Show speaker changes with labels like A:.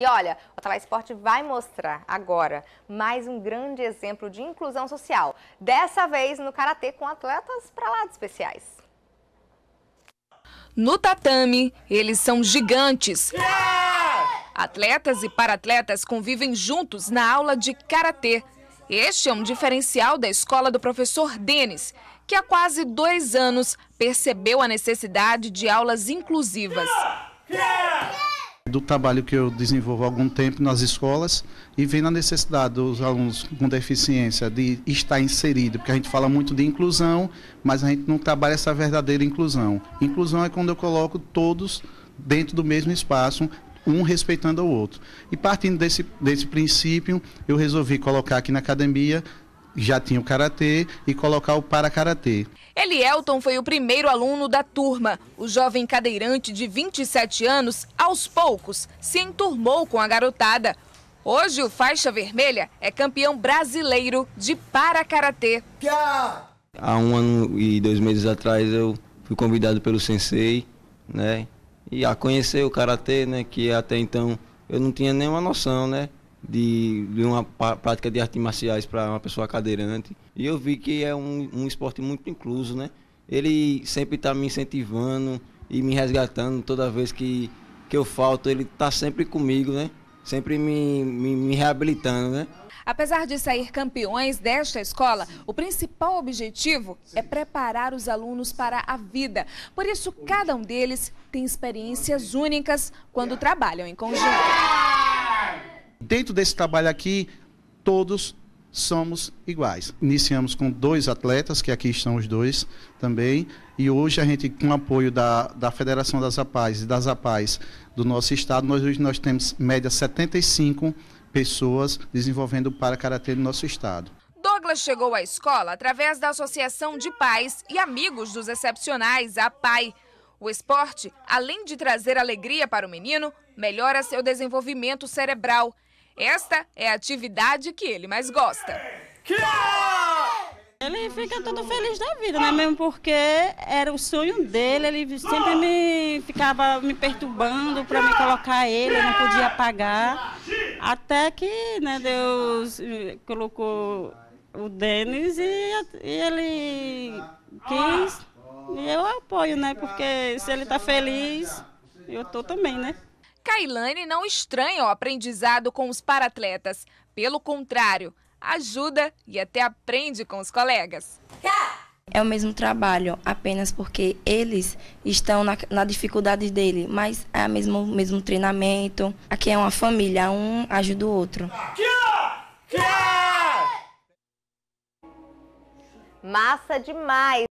A: E olha, o Atalaia Esporte vai mostrar agora mais um grande exemplo de inclusão social, dessa vez no Karatê com atletas para lá de especiais. No tatame, eles são gigantes. Atletas e paratletas convivem juntos na aula de Karatê. Este é um diferencial da escola do professor Denis, que há quase dois anos percebeu a necessidade de aulas inclusivas. Yeah! Yeah!
B: É? do trabalho que eu desenvolvo há algum tempo nas escolas e vendo a necessidade dos alunos com deficiência de estar inserido, porque a gente fala muito de inclusão, mas a gente não trabalha essa verdadeira inclusão. Inclusão é quando eu coloco todos dentro do mesmo espaço, um respeitando o outro. E partindo desse, desse princípio, eu resolvi colocar aqui na academia já tinha o karatê e colocar o para karatê.
A: Elielton foi o primeiro aluno da turma. O jovem cadeirante de 27 anos, aos poucos, se enturmou com a garotada. Hoje, o faixa vermelha é campeão brasileiro de para karatê.
C: Há um ano e dois meses atrás, eu fui convidado pelo sensei, né? E a conhecer o karatê, né? Que até então eu não tinha nenhuma noção, né? de, de uma prática de artes marciais para uma pessoa cadeirante. E eu vi que é um, um esporte muito incluso, né? Ele sempre está me incentivando e me resgatando toda vez que, que eu falto. Ele está sempre comigo, né? Sempre me, me, me reabilitando, né?
A: Apesar de sair campeões desta escola, o principal objetivo é preparar os alunos para a vida. Por isso, cada um deles tem experiências únicas quando trabalham em conjunto
B: dentro desse trabalho aqui, todos somos iguais. Iniciamos com dois atletas, que aqui estão os dois também, e hoje a gente, com o apoio da, da Federação das APAES e das APAES do nosso estado, nós hoje nós temos média 75 pessoas desenvolvendo para karatê no nosso estado.
A: Douglas chegou à escola através da Associação de Pais e Amigos dos Excepcionais, a PAI. O esporte, além de trazer alegria para o menino, melhora seu desenvolvimento cerebral esta é a atividade que ele mais gosta.
C: Ele fica todo feliz da vida, né? Mesmo porque era o sonho dele, ele sempre me ficava me perturbando para me colocar ele, eu não podia pagar. Até que né, Deus eh, colocou o Denis e, e ele quis. E eu apoio, né?
A: Porque se ele está feliz, eu estou também, né? Kailane não estranha o aprendizado com os paratletas. Pelo contrário, ajuda e até aprende com os colegas. É o mesmo trabalho, apenas porque eles estão na, na dificuldade dele, mas é o mesmo, mesmo treinamento. Aqui é uma família, um ajuda o outro.
C: Massa demais!